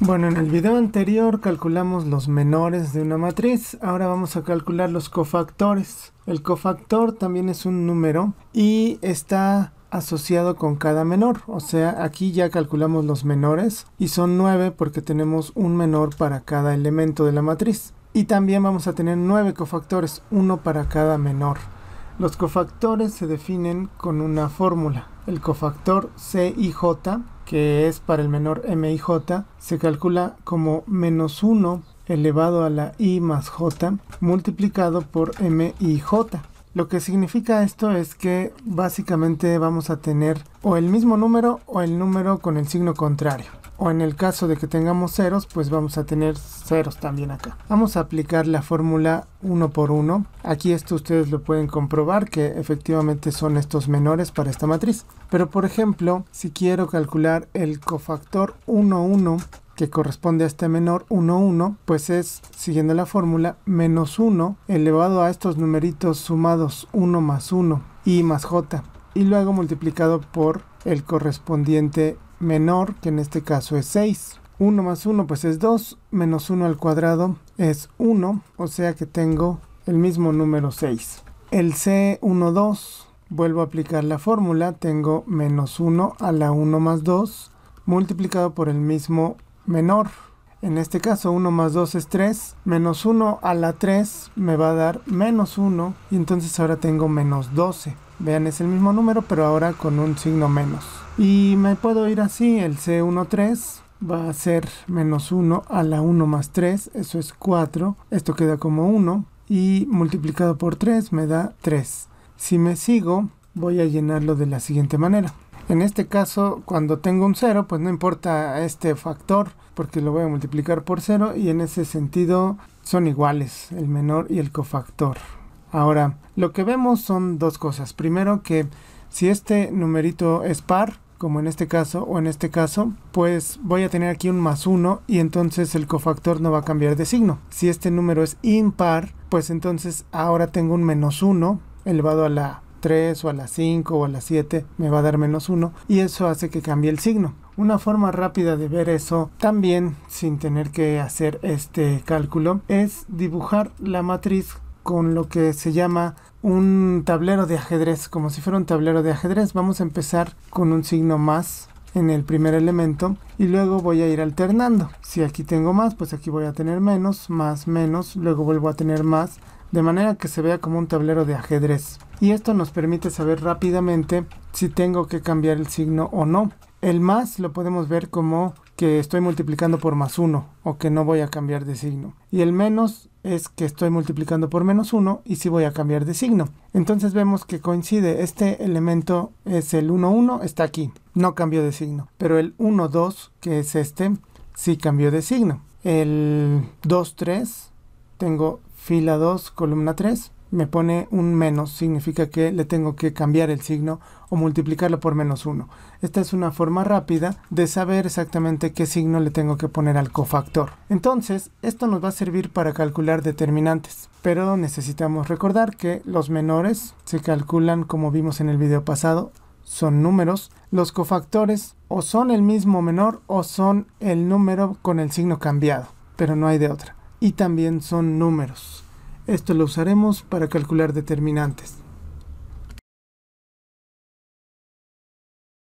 Bueno, en el video anterior calculamos los menores de una matriz, ahora vamos a calcular los cofactores. El cofactor también es un número y está asociado con cada menor, o sea, aquí ya calculamos los menores y son 9 porque tenemos un menor para cada elemento de la matriz. Y también vamos a tener 9 cofactores, uno para cada menor. Los cofactores se definen con una fórmula. El cofactor Cij que es para el menor m j, se calcula como menos 1 elevado a la i más j multiplicado por m j. Lo que significa esto es que básicamente vamos a tener o el mismo número o el número con el signo contrario o en el caso de que tengamos ceros, pues vamos a tener ceros también acá. Vamos a aplicar la fórmula 1 por 1. Aquí esto ustedes lo pueden comprobar que efectivamente son estos menores para esta matriz. Pero por ejemplo, si quiero calcular el cofactor 1, 1 que corresponde a este menor 1, 1, pues es, siguiendo la fórmula, menos 1 elevado a estos numeritos sumados 1 más 1 y más j y luego multiplicado por el correspondiente menor, que en este caso es 6. 1 más 1 pues es 2, menos 1 al cuadrado es 1, o sea que tengo el mismo número 6. El C12, vuelvo a aplicar la fórmula, tengo menos 1 a la 1 más 2 multiplicado por el mismo menor. En este caso 1 más 2 es 3, menos 1 a la 3 me va a dar menos 1 y entonces ahora tengo menos 12. Vean, es el mismo número pero ahora con un signo menos. Y me puedo ir así, el C13 va a ser menos 1 a la 1 más 3, eso es 4, esto queda como 1 y multiplicado por 3 me da 3. Si me sigo, voy a llenarlo de la siguiente manera. En este caso, cuando tengo un 0, pues no importa este factor, porque lo voy a multiplicar por 0 y en ese sentido son iguales el menor y el cofactor. Ahora, lo que vemos son dos cosas. Primero que si este numerito es par, como en este caso o en este caso, pues voy a tener aquí un más 1 y entonces el cofactor no va a cambiar de signo. Si este número es impar, pues entonces ahora tengo un menos 1 elevado a la 3 o a la 5 o a la 7 me va a dar menos 1 y eso hace que cambie el signo. Una forma rápida de ver eso también sin tener que hacer este cálculo es dibujar la matriz con lo que se llama un tablero de ajedrez, como si fuera un tablero de ajedrez. Vamos a empezar con un signo más en el primer elemento y luego voy a ir alternando. Si aquí tengo más, pues aquí voy a tener menos, más, menos, luego vuelvo a tener más, de manera que se vea como un tablero de ajedrez. Y esto nos permite saber rápidamente si tengo que cambiar el signo o no. El más lo podemos ver como que estoy multiplicando por más uno o que no voy a cambiar de signo. Y el menos es que estoy multiplicando por menos 1 y si voy a cambiar de signo. Entonces vemos que coincide, este elemento es el 1, 1, está aquí, no cambió de signo. Pero el 1, 2, que es este, sí cambió de signo. El 2, 3, tengo fila 2, columna 3, me pone un menos, significa que le tengo que cambiar el signo o multiplicarlo por menos 1. Esta es una forma rápida de saber exactamente qué signo le tengo que poner al cofactor. Entonces, esto nos va a servir para calcular determinantes, pero necesitamos recordar que los menores se calculan como vimos en el video pasado, son números, los cofactores o son el mismo menor o son el número con el signo cambiado, pero no hay de otra. Y también son números. Esto lo usaremos para calcular determinantes.